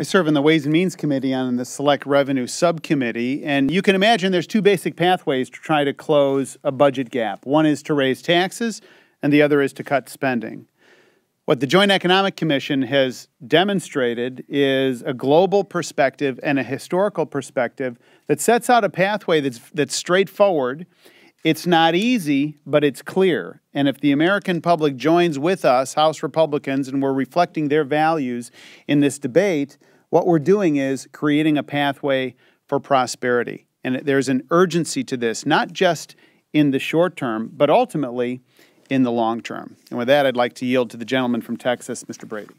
I serve in the Ways and Means Committee on the Select Revenue Subcommittee, and you can imagine there's two basic pathways to try to close a budget gap. One is to raise taxes, and the other is to cut spending. What the Joint Economic Commission has demonstrated is a global perspective and a historical perspective that sets out a pathway that's, that's straightforward it's not easy, but it's clear. And if the American public joins with us, House Republicans, and we're reflecting their values in this debate, what we're doing is creating a pathway for prosperity. And there's an urgency to this, not just in the short term, but ultimately in the long term. And with that, I'd like to yield to the gentleman from Texas, Mr. Brady.